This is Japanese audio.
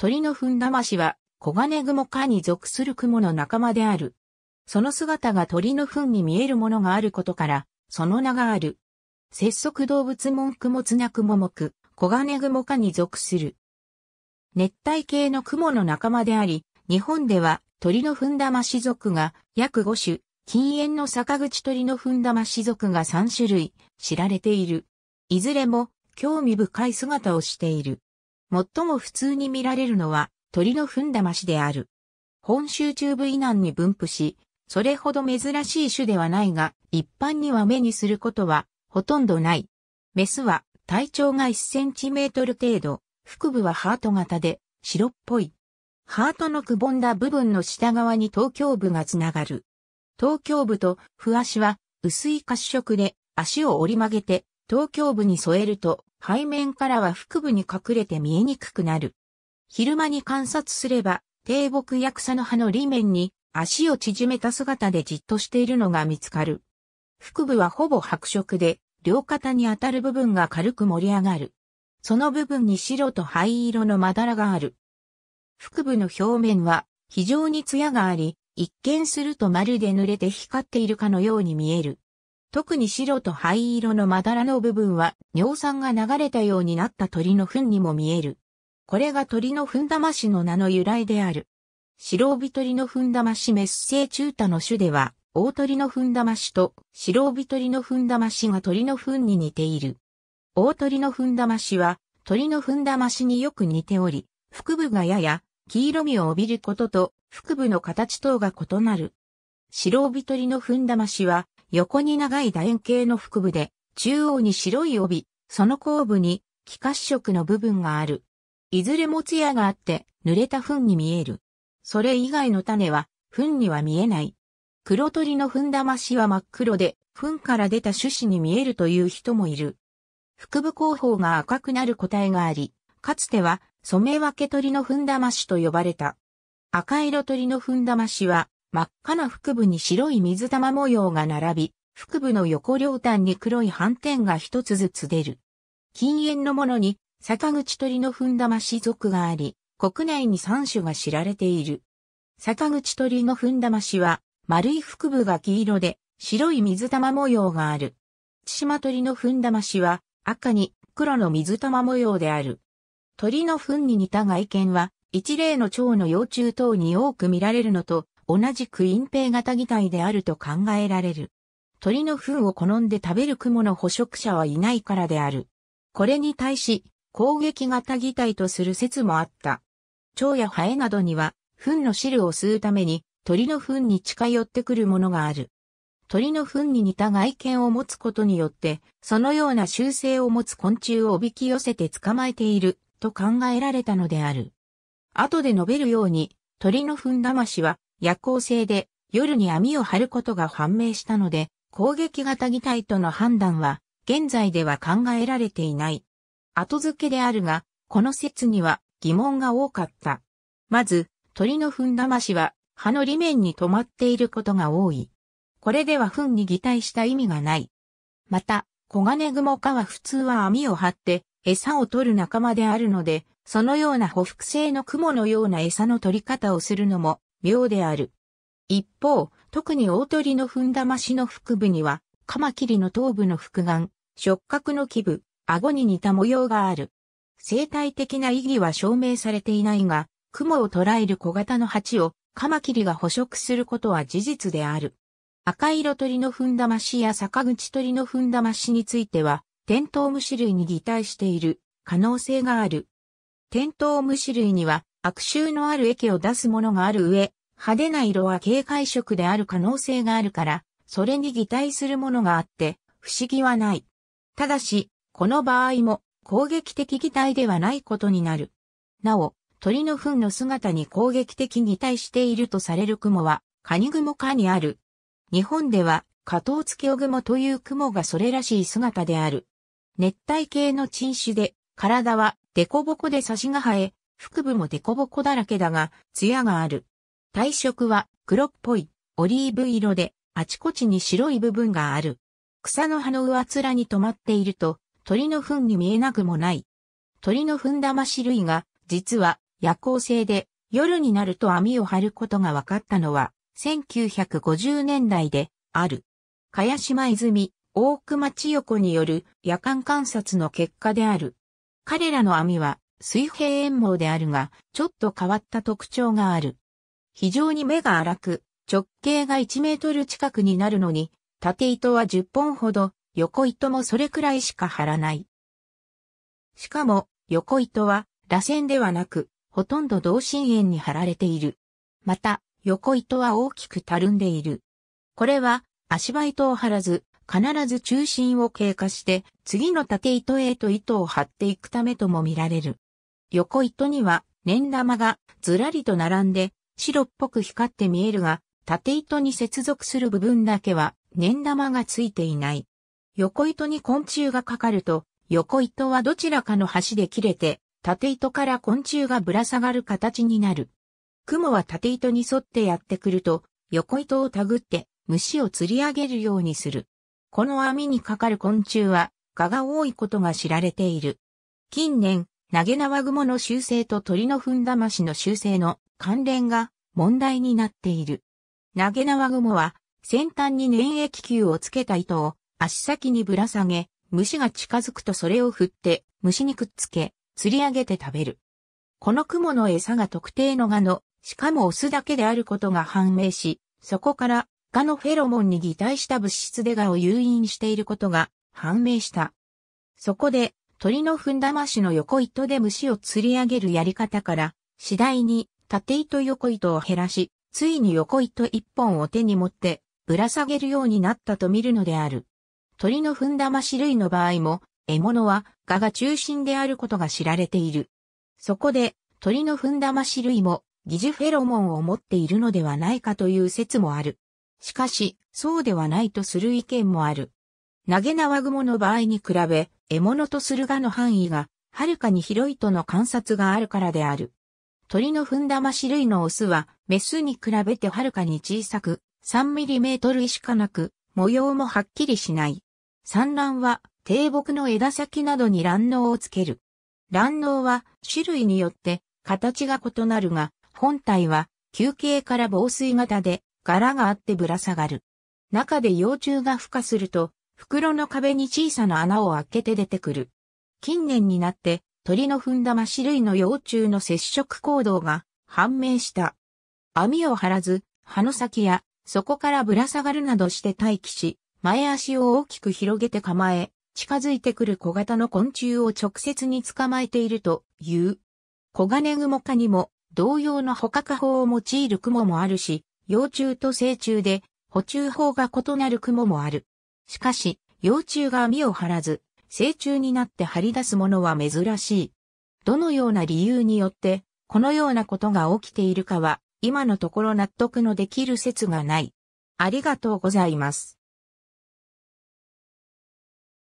鳥のふんだましは、コガネグモ科に属する雲の仲間である。その姿が鳥の糞に見えるものがあることから、その名がある。節足動物門雲ツナクモ目、コガネグモ科に属する。熱帯系の雲の仲間であり、日本では鳥のふんだまし族が約5種、禁煙の坂口鳥のふんだまし族が3種類知られている。いずれも興味深い姿をしている。最も普通に見られるのは鳥の踏んだましである。本州中部以南に分布し、それほど珍しい種ではないが、一般には目にすることはほとんどない。メスは体長が1センチメートル程度、腹部はハート型で白っぽい。ハートのくぼんだ部分の下側に頭胸部がつながる。頭胸部と不足は薄い褐色で足を折り曲げて頭胸部に添えると背面からは腹部に隠れて見えにくくなる。昼間に観察すれば、低木や草の葉の裏面に足を縮めた姿でじっとしているのが見つかる。腹部はほぼ白色で、両肩に当たる部分が軽く盛り上がる。その部分に白と灰色のまだらがある。腹部の表面は非常に艶があり、一見するとまるで濡れて光っているかのように見える。特に白と灰色のまだらの部分は尿酸が流れたようになった鳥の糞にも見える。これが鳥の糞ましの名の由来である。白帯鳥の糞玉しメッセイチュータの種では、大鳥の糞ましと白帯鳥の糞ましが鳥の糞に似ている。大鳥の糞ましは鳥の糞ましによく似ており、腹部がやや黄色みを帯びることと腹部の形等が異なる。白帯鳥の糞ましは横に長い楕円形の腹部で、中央に白い帯、その後部に、気褐色の部分がある。いずれも艶があって、濡れた糞に見える。それ以外の種は、糞には見えない。黒鳥の糞魂は真っ黒で、糞から出た種子に見えるという人もいる。腹部後方が赤くなる個体があり、かつては、染め分け鳥の糞魂と呼ばれた。赤色鳥の糞魂は、真っ赤な腹部に白い水玉模様が並び、腹部の横両端に黒い斑点が一つずつ出る。禁煙のものに、坂口鳥のふんだまし属があり、国内に3種が知られている。坂口鳥のふんだましは、丸い腹部が黄色で、白い水玉模様がある。千島鳥のふんだましは、赤に黒の水玉模様である。鳥の糞に似た外見は、一例の蝶の幼虫等に多く見られるのと、同じく隠蔽型擬態であると考えられる。鳥の糞を好んで食べる蜘蛛の捕食者はいないからである。これに対し、攻撃型擬態とする説もあった。蝶やハエなどには、糞の汁を吸うために、鳥の糞に近寄ってくるものがある。鳥の糞に似た外見を持つことによって、そのような習性を持つ昆虫をおびき寄せて捕まえている、と考えられたのである。後で述べるように、鳥の糞魂は夜行性で夜に網を張ることが判明したので、攻撃型擬態との判断は、現在では考えられていない。後付けであるが、この説には疑問が多かった。まず、鳥の糞しは、葉の裏面に止まっていることが多い。これでは糞に擬態した意味がない。また、コガネグモ科は普通は網を張って餌を取る仲間であるので、そのような捕服性の雲のような餌の取り方をするのも妙である。一方、特に大鳥の踏んだましの腹部には、カマキリの頭部の腹眼、触覚の基部、顎に似た模様がある。生態的な意義は証明されていないが、雲を捉える小型の鉢をカマキリが捕食することは事実である。赤色鳥の踏んだましや坂口鳥の踏んだましについては、テントウムシ類に擬態している可能性がある。テントウムシ類には悪臭のある液を出すものがある上、派手な色は警戒色である可能性があるから、それに擬態するものがあって、不思議はない。ただし、この場合も攻撃的擬態ではないことになる。なお、鳥の糞の姿に攻撃的擬態しているとされる雲は、カニグモ科にある。日本では、カトウツキオグモという雲がそれらしい姿である。熱帯系の沈死で、体はデコボコで差しが生え、腹部もデコボコだらけだが、ツヤがある。体色は黒っぽい、オリーブ色で、あちこちに白い部分がある。草の葉の上面に止まっていると、鳥の糞に見えなくもない。鳥の糞種類が、実は夜行性で、夜になると網を張ることが分かったのは、1950年代で、ある。茅島泉、大熊千代子による夜間観察の結果である。彼らの網は水平円網であるが、ちょっと変わった特徴がある。非常に目が荒く、直径が1メートル近くになるのに、縦糸は10本ほど、横糸もそれくらいしか張らない。しかも、横糸は、螺旋ではなく、ほとんど同心円に張られている。また、横糸は大きくたるんでいる。これは、足場糸を張らず、必ず中心を経過して、次の縦糸へと糸を張っていくためとも見られる。横糸には、粘玉がずらりと並んで、白っぽく光って見えるが、縦糸に接続する部分だけは、粘玉がついていない。横糸に昆虫がかかると、横糸はどちらかの端で切れて、縦糸から昆虫がぶら下がる形になる。雲は縦糸に沿ってやってくると、横糸をたぐって虫を釣り上げるようにする。この網にかかる昆虫は、蛾が多いことが知られている。近年、投げ縄雲の修正と鳥の踏んだましの修正の関連が問題になっている。投げ縄雲は先端に粘液球をつけた糸を足先にぶら下げ、虫が近づくとそれを振って虫にくっつけ、釣り上げて食べる。この雲の餌が特定の蛾の、しかもオスだけであることが判明し、そこから蛾のフェロモンに擬態した物質で蛾を誘引していることが判明した。そこで鳥のふんだましの横糸で虫を釣り上げるやり方から、次第に縦糸横糸を減らし、ついに横糸一本を手に持って、ぶら下げるようになったと見るのである。鳥のふんだまし類の場合も、獲物は蛾が中心であることが知られている。そこで、鳥のふんだまし類も、疑似フェロモンを持っているのではないかという説もある。しかし、そうではないとする意見もある。投げ縄雲の場合に比べ、獲物とするがの範囲が、はるかに広いとの観察があるからである。鳥の踏んだまし類のオスは、メスに比べてはるかに小さく、3トルしかなく、模様もはっきりしない。産卵は、低木の枝先などに卵脳をつける。卵脳は、種類によって、形が異なるが、本体は、球形から防水型で、柄があってぶら下がる。中で幼虫が孵化すると、袋の壁に小さな穴を開けて出てくる。近年になって鳥の踏んだま種類の幼虫の接触行動が判明した。網を張らず、葉の先や、そこからぶら下がるなどして待機し、前足を大きく広げて構え、近づいてくる小型の昆虫を直接に捕まえているという。コガネグモ科にも同様の捕獲法を用いる雲もあるし、幼虫と成虫で捕虫法が異なる雲もある。しかし、幼虫が網を張らず、成虫になって張り出すものは珍しい。どのような理由によって、このようなことが起きているかは、今のところ納得のできる説がない。ありがとうございます。